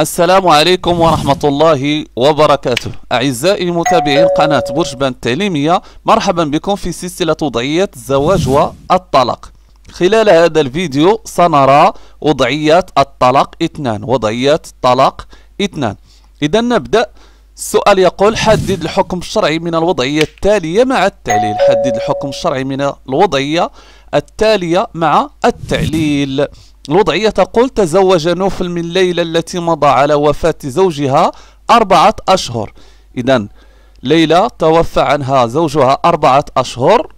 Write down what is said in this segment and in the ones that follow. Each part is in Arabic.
السلام عليكم ورحمة الله وبركاته أعزائي متابعين قناة برجبان التعليمية مرحبا بكم في سلسلة وضعية الزواج والطلاق خلال هذا الفيديو سنرى وضعية الطلاق اثنان وضعية الطلاق اثنان إذا نبدأ السؤال يقول حدد الحكم الشرعي من الوضعية التالية مع التعليل حدد الحكم الشرعي من الوضعية التالية مع التعليل الوضعية تقول تزوج نوفل من ليلى التي مضى على وفاة زوجها أربعة أشهر إذا ليلى توفى عنها زوجها أربعة أشهر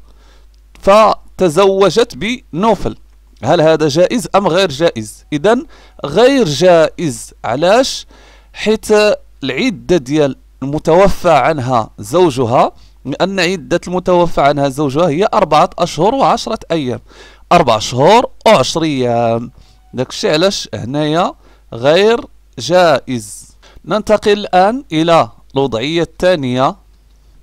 فتزوجت بنوفل هل هذا جائز أم غير جائز إذا غير جائز علاش حيت العدة ديال المتوفى عنها زوجها لأن عدة المتوفى عنها زوجها هي أربعة أشهر وعشرة أيام أربع شهور عشر أيام داكشي علاش هنايا غير جائز ننتقل الآن إلى الوضعية الثانية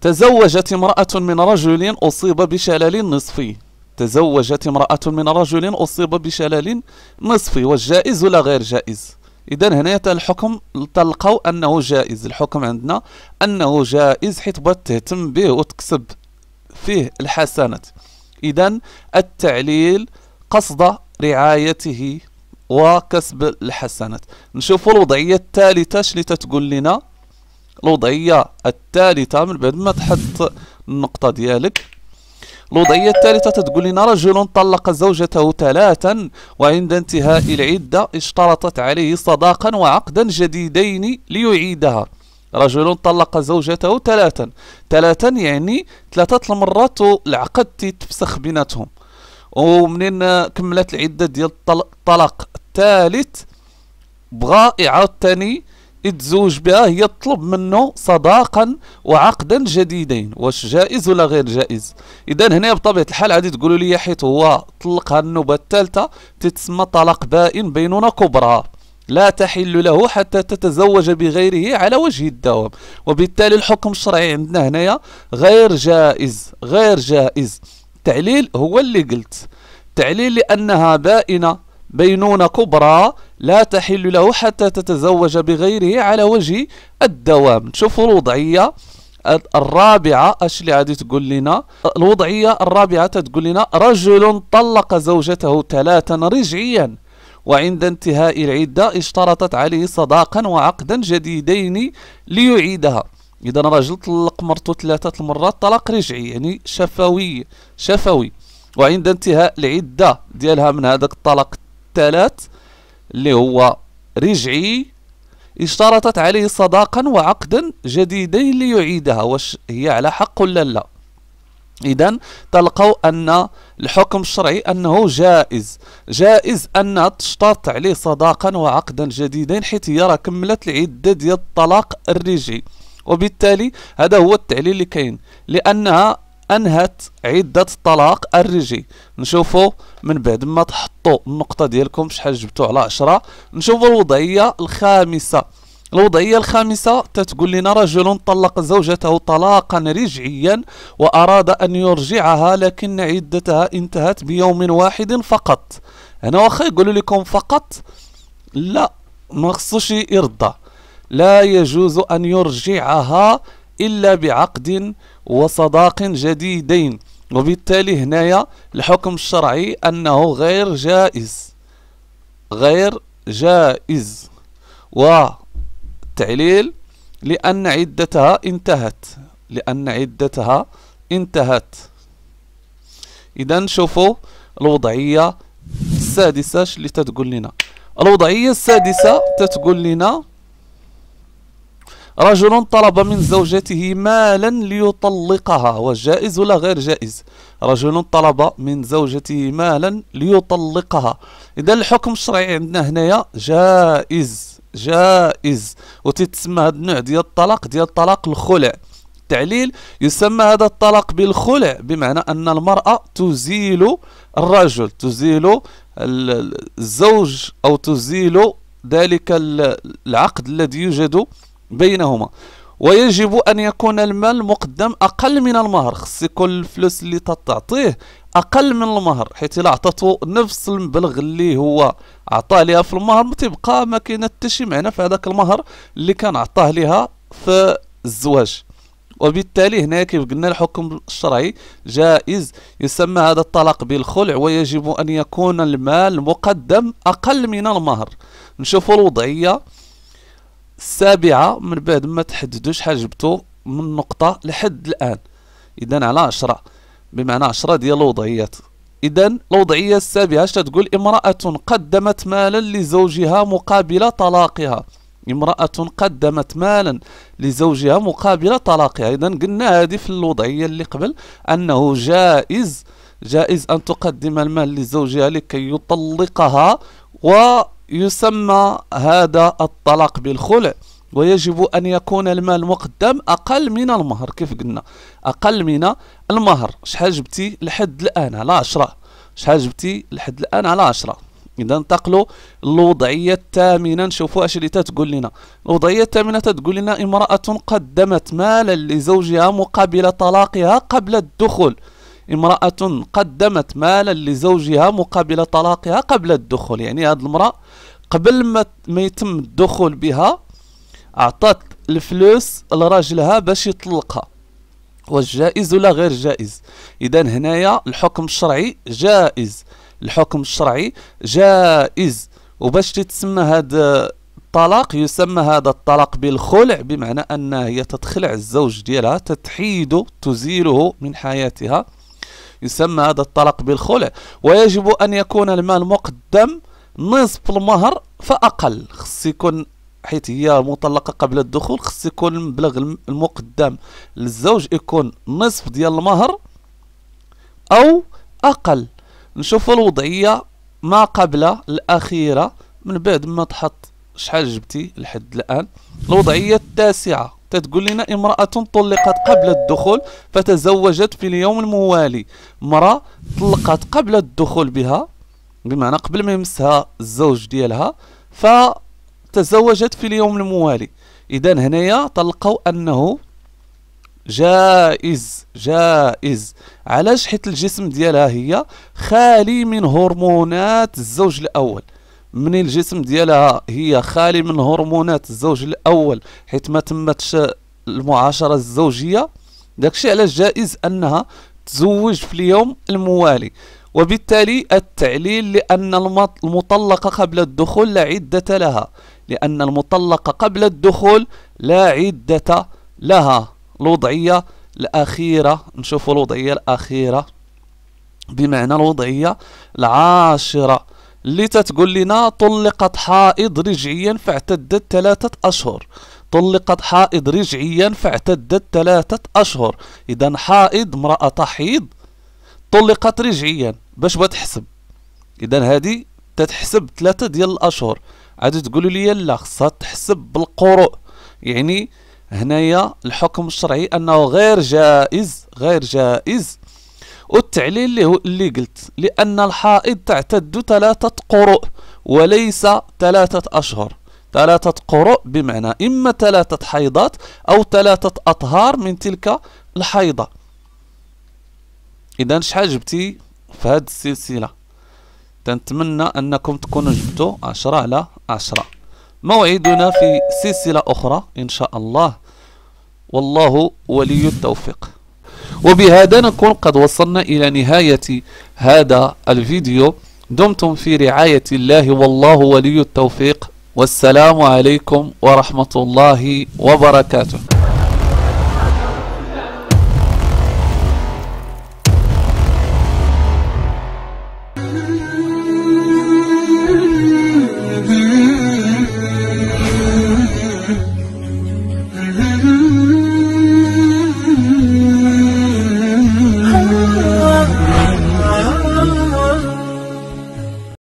تزوجت امرأة من رجل أصيب بشلل نصفي تزوجت امرأة من رجل أصيب بشلل نصفي والجائز ولا غير جائز إذا هنا الحكم تلقوا أنه جائز الحكم عندنا أنه جائز حيت بغات تهتم به وتكسب فيه الحسنات إذا التعليل قصد رعايته وكسب الحسنات نشوف الوضعية الثالثة شلي تتقول لنا الوضعية الثالثة من بعد ما تحط النقطة ديالك الوضعية الثالثة تتقول لنا رجل طلق زوجته ثلاثا وعند انتهاء العدة اشترطت عليه صداقا وعقدا جديدين ليعيدها رجل طلق زوجته ثلاثا ثلاثا يعني ثلاثة المرات العقد تتفسخ بيناتهم ومنين كملت العدة ديال الطلاق الثالث بغى ثاني يتزوج بها هي تطلب منه صداقا وعقدا جديدين واش جائز ولا غير جائز اذا هنا بطبيعه الحال غادي تقولوا لي حيت هو طلقها النوبه الثالثه تتسمى طلاق بائن بيننا كبرى لا تحل له حتى تتزوج بغيره على وجه الدوام وبالتالي الحكم الشرعي عندنا هنايا غير جائز غير جائز التعليل هو اللي قلت تعليل لأنها بائنة بينونة كبرى لا تحل له حتى تتزوج بغيره على وجه الدوام شوفوا الوضعية الرابعة اش اللي غادي تقول لنا الوضعية الرابعة تقول لنا رجل طلق زوجته ثلاثا رجعيا وعند انتهاء العدة اشترطت عليه صداقا وعقدا جديدين ليعيدها إذا رجل طلق مرته ثلاثة المرات طلاق رجعي يعني شفوي شفوي وعند انتهاء العدة ديالها من هذاك الطلاق الثلاث اللي هو رجعي اشترطت عليه صداقا وعقدا جديدين ليعيدها واش هي على حق ولا لا اذا تلقوا ان الحكم الشرعي أنه جائز جائز أنها تشترط عليه صداقا وعقدا جديدين حيث يرى كملت العدة ديال الطلاق الرجعي وبالتالي هذا هو التعليل اللي كاين لأنها انهت عده الطلاق الرجعي نشوفوا من بعد ما تحطوا النقطه ديالكم شحال جبتوا على عشرة نشوفوا الوضعيه الخامسه الوضعية الخامسة تتقول لنا رجل طلق زوجته طلاقا رجعيا وأراد أن يرجعها لكن عدتها انتهت بيوم واحد فقط أنا واخا يقول لكم فقط لا ما خصوش يرضى لا يجوز أن يرجعها إلا بعقد وصداق جديدين وبالتالي هنايا الحكم الشرعي أنه غير جائز غير جائز و التعليل لأن عدتها انتهت لأن عدتها انتهت إذا شوفوا الوضعية السادسة اللي تتقول لنا الوضعية السادسة تتقول لنا رجل طلب من زوجته مالا ليطلقها هو جائز ولا غير جائز رجل طلب من زوجته مالا ليطلقها إذا الحكم الشرعي عندنا هنايا جائز جائز وتتسمى هذا النوع ديال الطلاق ديال طلاق الخلع التعليل يسمى هذا الطلاق بالخلع بمعنى أن المرأة تزيل الرجل تزيل الزوج أو تزيل ذلك العقد الذي يوجد بينهما ويجب أن يكون المال مقدم أقل من المهر خص يكون الفلوس اللي تعطيه اقل من المهر حيت الا عطاتو نفس المبلغ اللي هو عطاه ليها في المهر ما تيبقى ما كاين حتى شي معنى في هذاك المهر اللي كان عطاه ليها في الزواج وبالتالي هنا كيف قلنا الحكم الشرعي جائز يسمى هذا الطلاق بالخلع ويجب ان يكون المال مقدم اقل من المهر نشوفوا الوضعيه السابعه من بعد ما تحددوا شحال جبتوا من نقطه لحد الان اذا على 10 بمعنى عشرة ديال الوضعيات إذا الوضعية السابعة تقول امرأة قدمت مالا لزوجها مقابل طلاقها امرأة قدمت مالا لزوجها مقابل طلاقها إذا قلنا هذه في الوضعية اللي قبل أنه جائز جائز أن تقدم المال لزوجها لكي يطلقها ويسمى هذا الطلاق بالخلع ويجب أن يكون المال مقدم أقل من المهر كيف قلنا أقل من المهر شحال جبتي لحد الآن على عشرة شحال جبتي لحد الآن على عشرة إذا انتقلوا للوضعية الثامنة نشوفوا أش اللي تتقول لنا الوضعية الثامنة تتقول لنا امرأة قدمت مالا لزوجها مقابل طلاقها قبل الدخول امرأة قدمت مالا لزوجها مقابل طلاقها قبل الدخول يعني هذه المرأة قبل ما يتم الدخول بها عطات الفلوس لراجلها باش يطلقها والجائز ولا غير جائز اذا هنايا الحكم الشرعي جائز الحكم الشرعي جائز وباش تتسمى هذا الطلاق يسمى هذا الطلاق بالخلع بمعنى انها هي تتخلع الزوج ديالها تتحيده تزيله من حياتها يسمى هذا الطلاق بالخلع ويجب ان يكون المال مقدم نصف المهر فاقل خص يكون حيث هي مطلقه قبل الدخول خص يكون المبلغ المقدم للزوج يكون نصف ديال المهر او اقل نشوفوا الوضعيه ما قبل الاخيره من بعد ما تحط شحال جبتي لحد الان الوضعيه التاسعه تتقول لنا امرأة طلقت قبل الدخول فتزوجت في اليوم الموالي امرأة طلقت قبل الدخول بها بمعنى قبل ما يمسها الزوج ديالها ف تزوجت في اليوم الموالي إذا هنايا تلقاو أنه جائز جائز علاش حيت الجسم ديالها هي خالي من هرمونات الزوج الأول من الجسم ديالها هي خالي من هرمونات الزوج الأول حيت ما تمتش المعاشرة الزوجية داكشي علاش جائز أنها تزوج في اليوم الموالي وبالتالي التعليل لأن المطلقة قبل الدخول لا عدة لها لأن المطلقة قبل الدخول لا عدة لها الوضعية الأخيرة نشوف الوضعية الأخيرة بمعنى الوضعية العاشرة اللي تتقول لنا طلقت حائض رجعيا فاعتدت ثلاثة أشهر طلقت حائض رجعيا فاعتدت ثلاثة أشهر إذا حائض امرأة تحيض طلقت رجعيا باش بتحسب إذا هذه تتحسب ثلاثة ديال الأشهر عاد تقولوا لي لا خصها تحسب بالقروء يعني هنايا الحكم الشرعي انه غير جائز غير جائز والتعليل اللي هو اللي قلت لان الحائض تعتد ثلاثه قروء وليس ثلاثه اشهر ثلاثه قروء بمعنى اما ثلاثه حيضات او ثلاثه اطهار من تلك الحيضه اذا شحال جبتي في هذه السلسله تنتمنى أنكم تكونوا جبتوا 10 على 10 موعدنا في سلسلة أخرى إن شاء الله والله ولي التوفيق وبهذا نكون قد وصلنا إلى نهاية هذا الفيديو دمتم في رعاية الله والله ولي التوفيق والسلام عليكم ورحمة الله وبركاته